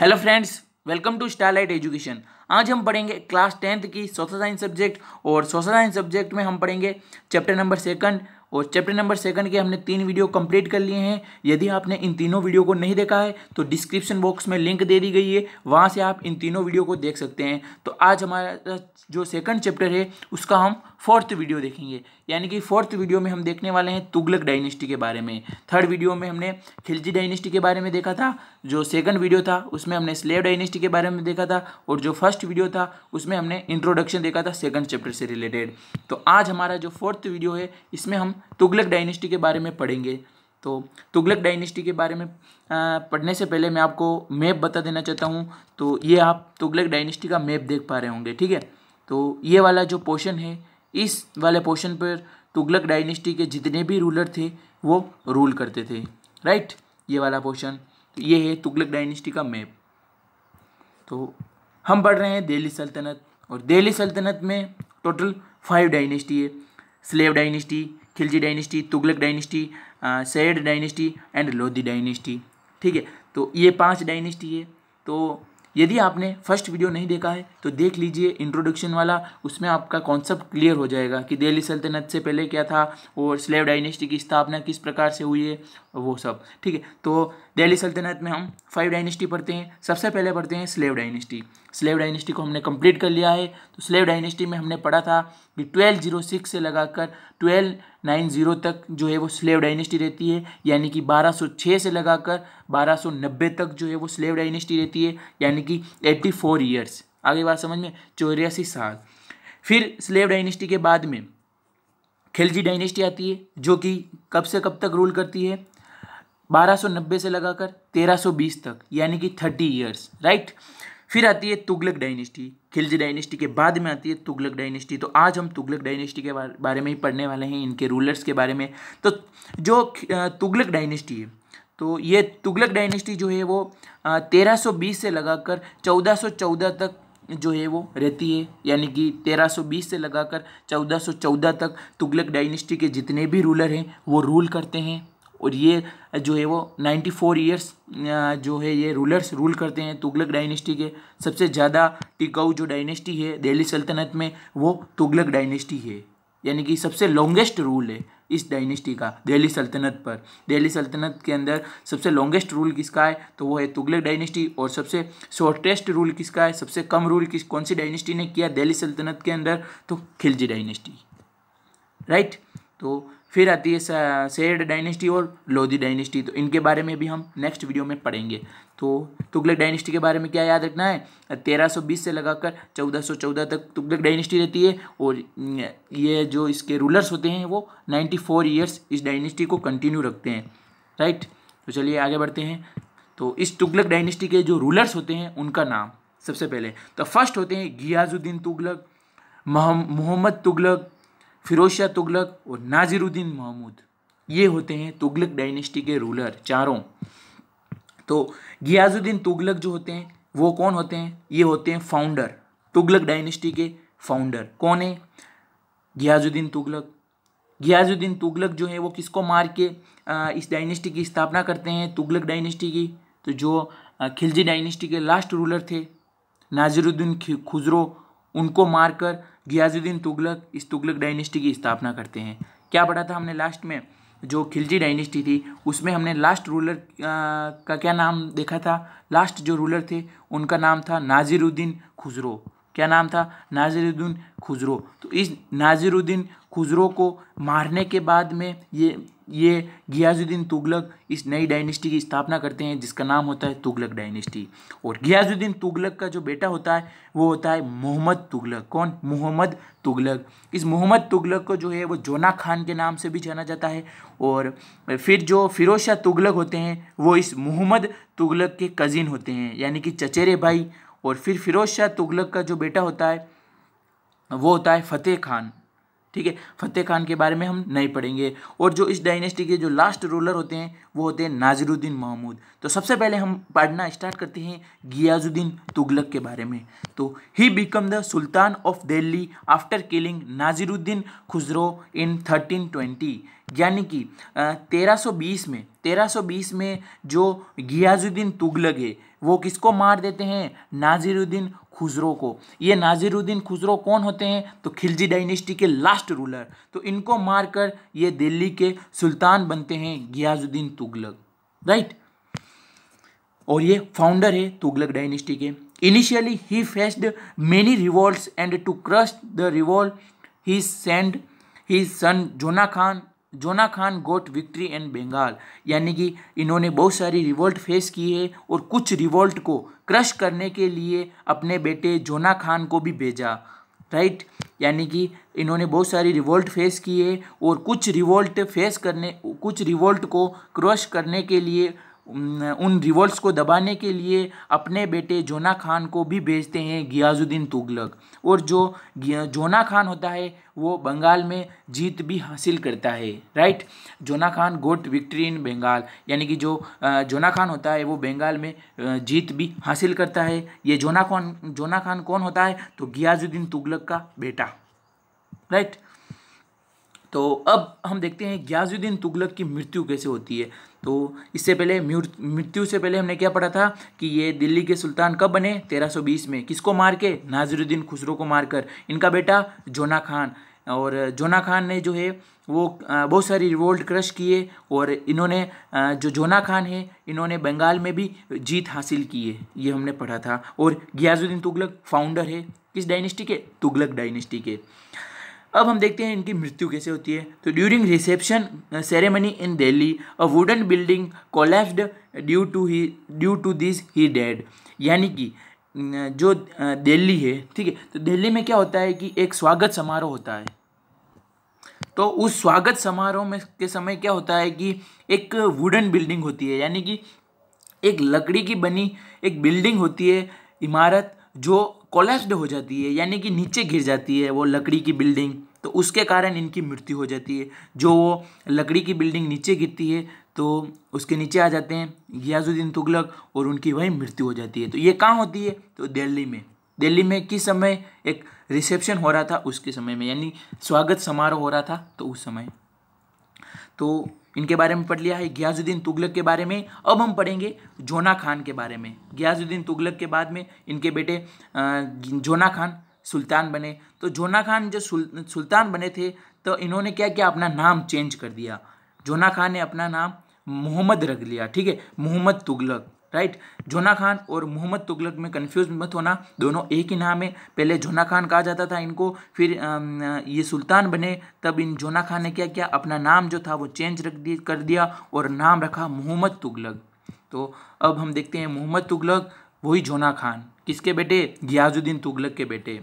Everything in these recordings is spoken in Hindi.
Hello friends welcome to Starlight Education आज हम पढ़ेंगे क्लास टेंथ की सोशल साइंस सब्जेक्ट और सोशल साइंस सब्जेक्ट में हम पढ़ेंगे चैप्टर नंबर सेकंड और चैप्टर नंबर सेकंड के हमने तीन वीडियो कंप्लीट कर लिए हैं यदि आपने इन तीनों वीडियो को नहीं देखा है तो डिस्क्रिप्शन बॉक्स में लिंक दे दी गई है वहाँ से आप इन तीनों वीडियो को देख सकते हैं तो आज हमारा जो सेकंड चैप्टर है उसका हम फोर्थ वीडियो देखेंगे यानी कि फोर्थ वीडियो में हम देखने वाले हैं तुगलक डायनेस्टी के बारे में थर्ड वीडियो में हमने खिलजी डायनेस्टी के बारे में देखा था जो सेकंड वीडियो था उसमें हमने स्लेव डायनेस्टी के बारे में देखा था और जो फर्स्ट वीडियो था उसमें हमने इंट्रोडक्शन देखा था सेकंड चैप्टर से रिलेटेड तो आज हमारा जो फोर्थ वीडियो है इसमें हम तुगलक डायनेस्टी के बारे में पढ़ेंगे तो तुगलक डायनेस्टी के बारे में पढ़ने से पहले मैं आपको मैप बता देना चाहता हूँ तो ये आप तुगलक डायनेस्टी का मैप देख पा रहे होंगे ठीक है तो ये वाला जो पोर्शन है इस वाले पोर्शन पर तुगलक डायनेस्टी के जितने भी रूलर थे वो रूल करते थे राइट ये वाला पोर्शन तो ये है तुगलक डायनेस्टी का मैप तो हम पढ़ रहे हैं दिल्ली सल्तनत और दिल्ली सल्तनत में टोटल फाइव डायनेस्टी है slave dynasty Khilji dynasty Tughlaq dynasty Sayyid dynasty and Lodi dynasty ठीक है तो ये पांच डायनेस्टी है तो यदि आपने फर्स्ट वीडियो नहीं देखा है तो देख लीजिए इंट्रोडक्शन वाला उसमें आपका कॉन्सेप्ट क्लियर हो जाएगा कि दिल्ली सल्तनत से पहले क्या था और स्लेव डायनेस्टी की स्थापना किस प्रकार से हुई है वो सब ठीक है तो दिल्ली सल्तनत में हम फाइव डायनेस्टी पढ़ते हैं सबसे पहले पढ़ते हैं स्लेव डायनेस्टी स्लेव डायनेस्टी को हमने कम्प्लीट कर लिया है तो स्लेव डायनेस्टी में हमने पढ़ा था कि ट्वेल्व जीरो सिक्स से लगाकर ट्वेल्व नाइन जीरो तक जो है वो स्लेव डायनेस्टी रहती है यानी कि बारह सौ छः से लगाकर बारह सौ नब्बे तक जो है वो स्लेव डायनेस्टी रहती है यानी यानी कि 84 फोर ईयर्स आगे बात समझ में चौरासी साल फिर स्लेव डायनेस्टी के बाद में खिलजी डायनेस्टी आती है जो कि कब से कब तक रूल करती है 1290 से लगाकर 1320 तक यानी कि 30 ईयर्स राइट फिर आती है तुगलक डायनेस्टी खिलजी डायनेस्टी के बाद में आती है तुगलक डायनेस्टी तो आज हम तुगलक डायनेस्टी के बारे में ही पढ़ने वाले हैं इनके रूलर्स के बारे में तो जो तुगलक डायनेस्टी है तो ये तुगलक डायनेस्टी जो है वो 1320 से लगाकर 1414 तक जो है वो रहती है यानी कि 1320 से लगाकर 1414 तक तुगलक डायनेस्टी के जितने भी रूलर हैं वो रूल करते हैं और ये जो है वो 94 फोर ईयर्स जो है ये रूलर्स रूल करते हैं तुगलक डायनेस्टी के सबसे ज़्यादा टिकाऊ जो डायनेस्टी है दिल्ली सल्तनत में वो तुगलक डायनेस्टी है यानी कि सबसे लॉन्गेस्ट रूल है इस डायनेस्टी का दिल्ली सल्तनत पर दिल्ली सल्तनत के अंदर सबसे लॉन्गेस्ट रूल किसका है तो वो है तुगलक डायनेस्टी और सबसे शॉर्टेस्ट रूल किसका है सबसे कम रूल किस कौन सी डायनेस्टी ने किया दिल्ली सल्तनत के अंदर तो खिलजी डायनेस्टी राइट तो फिर आती है सेड डायनेस्टी और लोधी डायनेस्टी तो इनके बारे में भी हम नेक्स्ट वीडियो में पढ़ेंगे तो तुगलक डायनेस्टी के बारे में क्या याद रखना है 1320 से लगाकर 1414 तक तुगलक डायनेस्टी रहती है और ये जो इसके रूलर्स होते हैं वो 94 फोर ईयर्स इस डायनेस्टी को कंटिन्यू रखते हैं राइट तो चलिए आगे बढ़ते हैं तो इस तुगलक डायनेस्टी के जो रूलर्स होते हैं उनका नाम सबसे पहले तो फर्स्ट होते हैं गियाजुद्दीन तुगलक मोहम्मद तुगलक फिरोज तुगलक और नाजिरुद्दीन महमूद ये होते हैं तुगलक डायनेस्टी के रूलर चारों तो गियाजुद्दीन तुगलक जो होते हैं वो कौन होते हैं ये होते हैं फाउंडर तुगलक डायनेस्टी के फाउंडर कौन है गियाजुद्दीन तुगलक गियाजुद्दीन तुगलक जो है वो किसको मार के इस डायनेस्टी की स्थापना करते हैं तुगलक डायनेस्टी की तो जो खिलजी डायनेस्टी के लास्ट रूलर थे नाजिरुद्दीन खुजरो उनको मारकर गियाजुद्दीन तुगलक इस तुगलक डायनेस्टी की स्थापना करते हैं क्या पढ़ा था हमने लास्ट में जो खिलजी डायनेस्टी थी उसमें हमने लास्ट रूलर का क्या नाम देखा था लास्ट जो रूलर थे उनका नाम था नाजिरुद्दीन खुजरो क्या नाम था नाजिरुद्दीन खुजरो तो इस नाजिरुद्दीन खुजरो को मारने के बाद में ये ये गियाजुद्दीन तुगलक इस नई डायनेस्टी की स्थापना करते हैं जिसका नाम होता है तुगलक डायनेस्टी और गियाजुद्दीन तुगलक का जो बेटा होता है वो होता है मोहम्मद तुगलक कौन मोहम्मद तुगलक इस मोहम्मद तुगलक को जो है वो जोना खान के नाम से भी जाना जाता है और फिर जो फिरोज शाह तुगलक होते हैं वो इस मोहम्मद तुगलक के कज़िन होते हैं यानी कि चचेरे भाई और फिर फिरोज शाह तुगलक का जो बेटा होता है वो होता है फ़तेह खान ठीक है फतेह खान के बारे में हम नहीं पढ़ेंगे और जो इस डायनेस्टी के जो लास्ट रूलर होते हैं वो होते हैं नाजरुद्दीन महमूद तो सबसे पहले हम पढ़ना स्टार्ट करते हैं गियाजुद्दीन तुगलक के बारे में तो he become the sultan of Delhi after killing Nasiruddin Khusro in thirteen twenty यानी कि 1320 में 1320 में जो गियाजुद्दीन तुगलक है वो किसको मार देते हैं नाजिरुद्दीन खुजरो को ये नाजिरुद्दीन खुजरो कौन होते हैं तो खिलजी डायनेस्टी के लास्ट रूलर तो इनको मारकर ये दिल्ली के सुल्तान बनते हैं गियाजुद्दीन तुगलक राइट और ये फाउंडर है तुगलक डायनेस्टी के initially he faced many revolt and to crush the revolt he send he son Jauna Khan Jauna Khan got victory in Bengal यानी कि इन्होंने बहुत सारी रिवोल्ट फेस की है और कुछ रिवोल्ट को क्रश करने के लिए अपने बेटे जोना खान को भी भेजा राइट यानी कि इन्होंने बहुत सारी रिवोल्ट फेस की है और कुछ रिवोल्ट फेस करने कुछ रिवोल्ट को क्रश करने के लिए उन रिवोल्ट्स को दबाने के लिए अपने बेटे जोना खान को भी भेजते हैं गियाजुद्दीन तुगलक और जो जोना खान होता है वो बंगाल में जीत भी हासिल करता है right Jauna Khan got victory in Bengal यानी कि जो जोना खान होता है वो बंगाल में जीत भी हासिल करता है ये जोना खान जोना खान कौन होता है तो गियाजुद्दीन तुगलक का बेटा राइट तो अब हम देखते हैं ग्याजुद्दीन तुगलक की मृत्यु कैसे होती है तो इससे पहले मृत्यु से पहले हमने क्या पढ़ा था कि ये दिल्ली के सुल्तान कब बने 1320 में किसको मार के नाजरुद्दीन खुसरो को मारकर इनका बेटा जोना खान और जोना खान ने जो है वो बहुत सारी रिवोल्ट क्रश किए और इन्होंने जो जोना खान है इन्होंने बंगाल में भी जीत हासिल की है ये हमने पढ़ा था और गियाजुद्दीन तुगलक फाउंडर है किस डायनेस्टी के तुगलक डायनेस्टी के अब हम देखते हैं इनकी मृत्यु कैसे होती है तो during reception ceremony in Delhi a wooden building collapsed due to he due to this he dead यानी कि uh, जो uh, दिल्ली है ठीक है तो दिल्ली में क्या होता है कि एक स्वागत समारोह होता है तो उस स्वागत समारोह में के समय क्या होता है कि एक वुडन बिल्डिंग होती है यानी कि एक लकड़ी की बनी एक बिल्डिंग होती है इमारत जो कोलेप्स्ड हो जाती है यानी कि नीचे गिर जाती है वो लकड़ी की बिल्डिंग तो उसके कारण इनकी मृत्यु हो जाती है जो वो लकड़ी की बिल्डिंग नीचे गिरती है तो उसके नीचे आ जाते हैं गियाजुद्दीन तुगलक और उनकी वहीं मृत्यु हो जाती है तो ये कहाँ होती है तो दिल्ली में दिल्ली में किस समय एक रिसेप्शन हो रहा था उसके समय में यानी स्वागत समारोह हो रहा था तो उस समय तो इनके बारे में पढ़ लिया है गियाजुद्दीन तुगलक के बारे में अब हम पढ़ेंगे जोना खान के बारे में गियाजुद्दीन तुगलक के बाद में इनके बेटे जोना खान सुल्तान बने तो जोना खान जो सुल, सुल्तान बने थे तो इन्होंने क्या किया अपना नाम चेंज कर दिया जोना खान ने अपना नाम मोहम्मद रख लिया ठीक है मोहम्मद तुगलक राइट जोना खान और मोहम्मद तुगलक में कन्फ्यूज मत होना दोनों एक ही नाम है पहले जोना खान कहा जाता था इनको फिर ये सुल्तान बने तब इन जोना खान ने क्या किया अपना नाम जो था वो चेंज रख दिया कर दिया और नाम रखा मोहम्मद तुगलक तो अब हम देखते हैं मोहम्मद तुगलक वही जोना खान किसके बेटे गियाजुद्दीन तुगलक के बेटे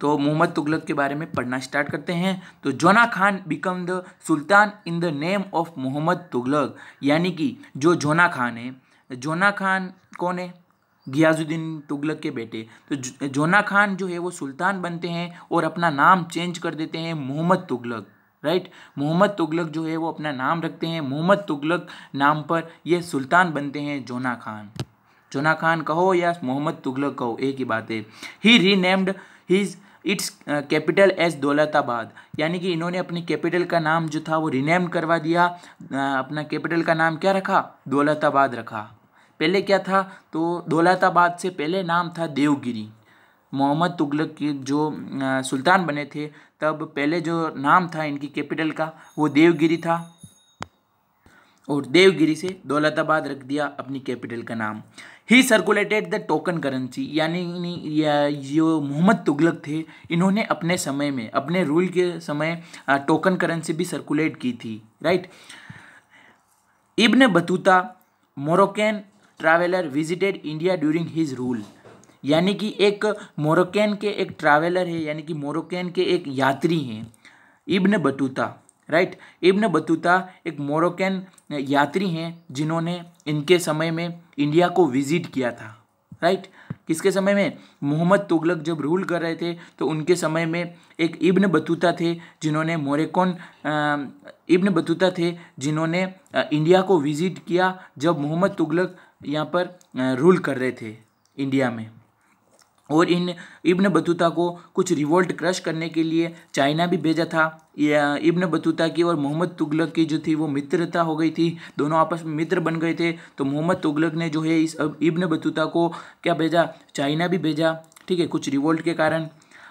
तो मोहम्मद तुगलक के बारे में पढ़ना स्टार्ट करते हैं तो Jauna Khan become the sultan in the name of Mohammad Tughlaq यानी कि जो जोना खान है जोना खान कौन है गियाजुद्दीन तुगलक के बेटे तो जोना खान जो है वो सुल्तान बनते हैं और अपना नाम चेंज कर देते हैं मोहम्मद तुगलक राइट मोहम्मद तुगलक जो है वो अपना नाम रखते हैं मोहम्मद तुगलक नाम पर ये सुल्तान बनते हैं जोना खान जोना खान कहो या मोहम्मद तुगलक कहो एक ही बात है he renamed his its capital as Daulatabad यानी कि इन्होंने अपनी कैपिटल का नाम जो था वो रिनेम करवा दिया अपना कैपिटल का नाम क्या रखा दौलताबाद रखा पहले क्या था तो दौलताबाद से पहले नाम था देवगिरी मोहम्मद तुगलक के जो सुल्तान बने थे तब पहले जो नाम था इनकी कैपिटल का वो देवगिरी था और देवगिरी से दौलताबाद रख दिया अपनी कैपिटल का नाम he circulated the token currency यानी जो मोहम्मद तुगलक थे इन्होंने अपने समय में अपने रूल के समय टोकन करेंसी भी सर्कुलेट की थी right Ibn Battuta Moroccan traveller visited India during his rule यानी कि एक मोरक्कन के एक ट्रैवलर है यानी कि मोरक्कन के एक यात्री हैं इब्न बतूता राइट इब्न बतूता एक मोरोकन यात्री हैं जिन्होंने इनके समय में इंडिया को विजिट किया था राइट किसके समय में मोहम्मद तुगलक जब रूल कर रहे थे तो उनके समय में एक इब्न बतूता थे जिन्होंने मोरेकोन इब्न बतूता थे जिन्होंने इंडिया को विजिट किया जब मोहम्मद तुगलक यहाँ पर रूल कर रहे थे इंडिया में और इन इब्न बतूता को कुछ रिवोल्ट क्रश करने के लिए चाइना भी भेजा था या इब्न बतूता की और मोहम्मद तुगलक की जो थी वो मित्रता हो गई थी दोनों आपस में मित्र बन गए थे तो मोहम्मद तुगलक ने जो है इस इब्न बतूता को क्या भेजा चाइना भी भेजा ठीक है कुछ रिवोल्ट के कारण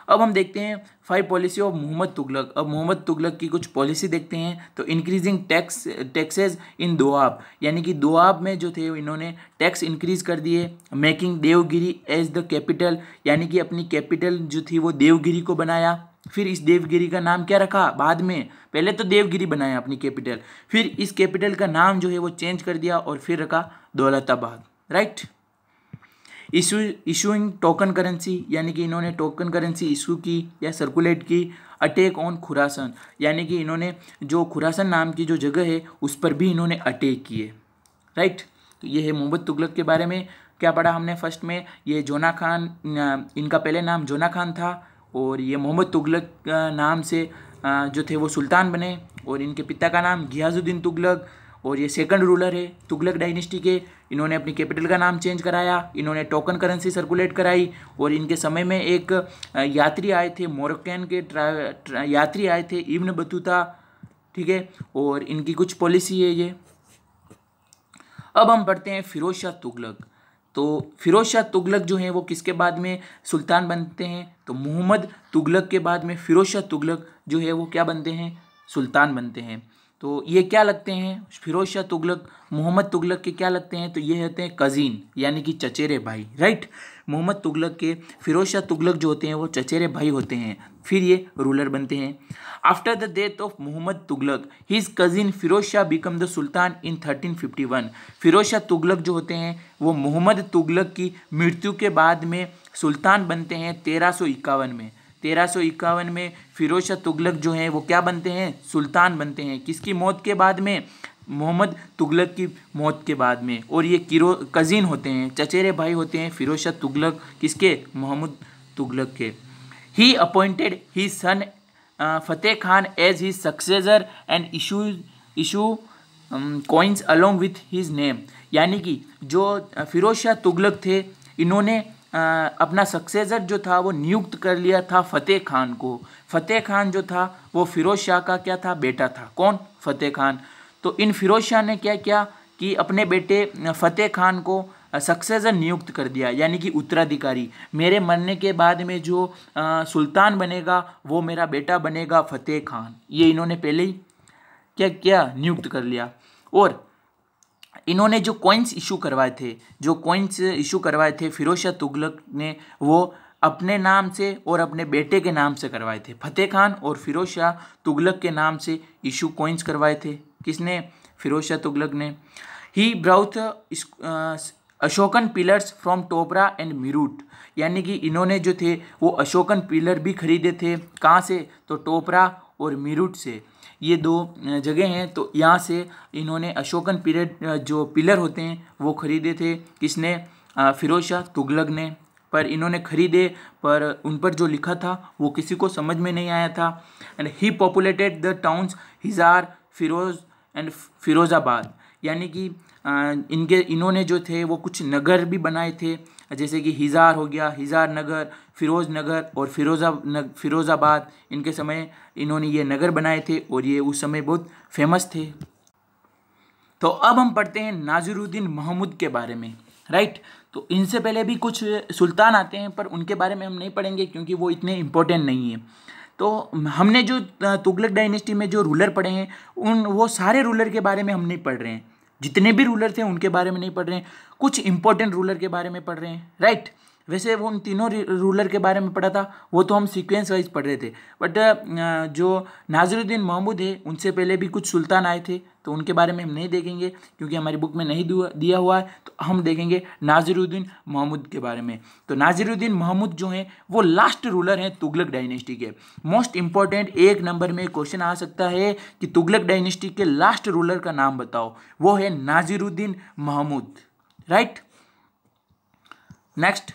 अब हम देखते हैं five policy of Mohammad Tughlaq अब मोहम्मद तुगलक की कुछ पॉलिसी देखते हैं तो increasing tax taxes in Doab यानी कि दोआब में जो थे इन्होंने टैक्स इंक्रीज कर दिए making Devagiri as the capital यानी कि अपनी कैपिटल जो थी वो देवगिरी को बनाया फिर इस देवगिरी का नाम क्या रखा बाद में पहले तो देवगिरी बनाया अपनी कैपिटल फिर इस कैपिटल का नाम जो है वो चेंज कर दिया और फिर रखा Daulatabad right issue issuing token currency यानी कि इन्होंने टोकन करेंसी इशू की या सर्कुलेट की अटैक ऑन खुरासन यानी कि इन्होंने जो खुरासन नाम की जो जगह है उस पर भी इन्होंने अटैक किए राइट तो ये है मोहम्मद तुगलक के बारे में क्या पढ़ा हमने फर्स्ट में ये जोना खान इनका पहले नाम जोना खान था और ये मोहम्मद तुगलक नाम से जो थे वो सुल्तान बने और इनके पिता का नाम गियाजुद्दीन तुगलक और ये सेकंड रूलर है तुगलक डायनेस्टी के इन्होंने अपनी कैपिटल का नाम चेंज कराया इन्होंने टोकन करेंसी सर्कुलेट कराई और इनके समय में एक यात्री आए थे मोरक्कन के ट्रा, ट्रा, यात्री आए थे इब्न बतूता ठीक है और इनकी कुछ पॉलिसी है ये अब हम पढ़ते हैं फिरोज शाह तुगलक तो फिरोज शाह तुगलक जो है वो किसके बाद में सुल्तान बनते हैं तो मोहम्मद तुगलक के बाद में फिरोज शाह तुगलक जो है वो क्या बनते हैं सुल्तान बनते हैं तो ये क्या लगते हैं फिरोज शाह तुगलक मोहम्मद तुगलक के क्या लगते हैं तो ये होते हैं कज़ीन यानी कि चचेरे भाई राइट मोहम्मद तुगलक के फिरोज शाह तुगलक जो होते हैं वो चचेरे भाई होते हैं फिर ये रूलर बनते हैं after the death of Mohammad Tughlaq his cousin Firoz Shah become the sultan in 1351 Firoz Shah Tughlaq जो होते हैं वो मोहम्मद तुगलक की मृत्यु के बाद में सुल्तान बनते हैं तेरह में तेरह में फिरोज शाह तुगलक जो है वो क्या बनते हैं सुल्तान बनते हैं किसकी मौत के बाद में मोहम्मद तुगलक की मौत के बाद में और ये किरो कज़िन होते हैं चचेरे भाई होते हैं फिरोज शाह तुगलक किसके मोहम्मद तुगलक के he appointed he son Fateh Khan as he successor and issue issue coins along with his name यानी कि जो uh, फिरोज शाह तुगलक थे इन्होंने अपना सक्सेसर जो था वो नियुक्त कर लिया था फ़तेह खान को फ़तेह खान जो था वो फ़िरोज़ शाह का क्या था बेटा था कौन फ़तेह खान तो इन फ़िरोज़ शाह ने क्या किया कि अपने बेटे फ़तेह खान को सक्सेसर नियुक्त कर दिया यानी कि उत्तराधिकारी मेरे मरने के बाद में जो आ, सुल्तान बनेगा वो मेरा बेटा बनेगा फ़तेह खान ये इन्होंने पहले ही क्या क्या नियुक्त कर लिया और इन्होंने जो कॉइन्स इशू करवाए थे जो कॉइन्स इशू करवाए थे फिरोज शाह तुगलक ने वो अपने नाम से और अपने बेटे के नाम से करवाए थे फतेह खान और फिरोज शाह तुगलक के नाम से इशू कॉइन्स करवाए थे किसने फिरोज शाह तुगलक ने he brought Ashokan pillars from Topra and Meerut यानी कि इन्होंने जो थे वो अशोकन पिलर भी खरीदे थे कहाँ से तो टोपरा और मिरूट से ये दो जगह हैं तो यहाँ से इन्होंने अशोकन पीरियड जो पिलर होते हैं वो ख़रीदे थे किसने फिरोज शाह तुगलक ने पर इन्होंने खरीदे पर उन पर जो लिखा था वो किसी को समझ में नहीं आया था and he populated the towns Hisar Firoz and Firozabad यानी कि इनके इन्होंने जो थे वो कुछ नगर भी बनाए थे जैसे कि हिज़ार हो गया हिज़ार नगर फिरोज़ नगर और फिरोज़ा नग, फिरोज़ाबाद इनके समय इन्होंने ये नगर बनाए थे और ये उस समय बहुत फेमस थे तो अब हम पढ़ते हैं नाजरुद्दीन महमूद के बारे में राइट तो इनसे पहले भी कुछ सुल्तान आते हैं पर उनके बारे में हम नहीं पढ़ेंगे क्योंकि वो इतने इम्पोर्टेंट नहीं है तो हमने जो तुगलक डायनेस्टी में जो रूलर पढ़े हैं उन वो सारे रूलर के बारे में हम नहीं पढ़ रहे हैं जितने भी रूलर थे उनके बारे में नहीं पढ़ रहे हैं कुछ इंपॉर्टेंट रूलर के बारे में पढ़ रहे हैं राइट right? वैसे वो उन तीनों रूलर के बारे में पढ़ा था वो तो हम सीक्वेंस वाइज पढ़ रहे थे बट जो नाजरुद्दीन महमूद है उनसे पहले भी कुछ सुल्तान आए थे तो उनके बारे में हम नहीं देखेंगे क्योंकि हमारी बुक में नहीं दिया हुआ है तो हम देखेंगे नाजरुद्दीन महमूद के बारे में तो नाजरुद्दीन महमूद जो हैं वो लास्ट रूलर हैं तुगलक डायनेस्टी के मोस्ट इंपॉर्टेंट एक नंबर में क्वेश्चन आ सकता है कि तुगलक डायनेस्टी के लास्ट रूलर का नाम बताओ वो है Nasiruddin Mahmud right next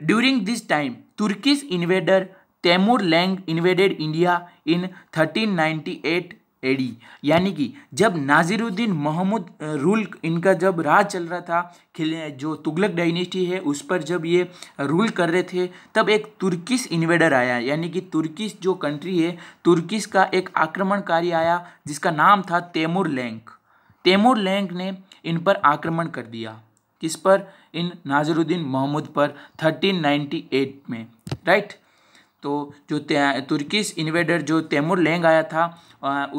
During this time, Turkish invader Timur Lang invaded India in 1398 AD. यानी कि जब नाजिरुद्दीन मोहम्मद रूल इनका जब राज चल रहा था जो तुगलक डायनेस्टी है उस पर जब ये रूल कर रहे थे तब एक तुर्किश इन्वेडर आया यानी कि तुर्किश जो कंट्री है तुर्किश का एक आक्रमणकारी आया जिसका नाम था तैमूर लैंक तैमूर लैंक ने इन पर आक्रमण कर दिया किस पर इन नाजरुद्दीन मोहम्मद पर 1398 में राइट तो जो तुर्किस इन्वेडर जो तैमूर लेंग आया था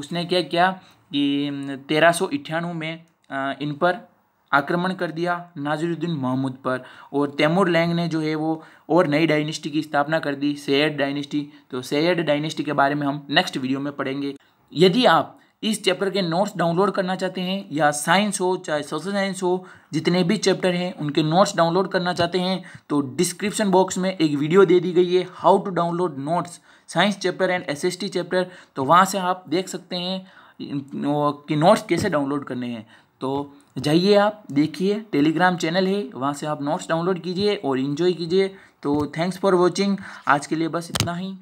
उसने क्या किया कि तेरह में इन पर आक्रमण कर दिया नाजरुद्दीन मोहम्मद पर और तैमूर लैंग ने जो है वो और नई डायनेस्टी की स्थापना कर दी सैयद डायनेस्टी तो सैयद डायनेस्टी के बारे में हम नेक्स्ट वीडियो में पढ़ेंगे यदि आप इस चैप्टर के नोट्स डाउनलोड करना चाहते हैं या साइंस हो चाहे सोशल साइंस हो जितने भी चैप्टर हैं उनके नोट्स डाउनलोड करना चाहते हैं तो डिस्क्रिप्शन बॉक्स में एक वीडियो दे दी गई है how to download notes science chapter and S chapter तो वहाँ से आप देख सकते हैं कि नोट्स कैसे डाउनलोड करने हैं तो जाइए आप देखिए टेलीग्राम चैनल है वहाँ से आप नोट्स डाउनलोड कीजिए और इन्जॉय कीजिए तो थैंक्स फॉर वॉचिंग आज के लिए बस इतना ही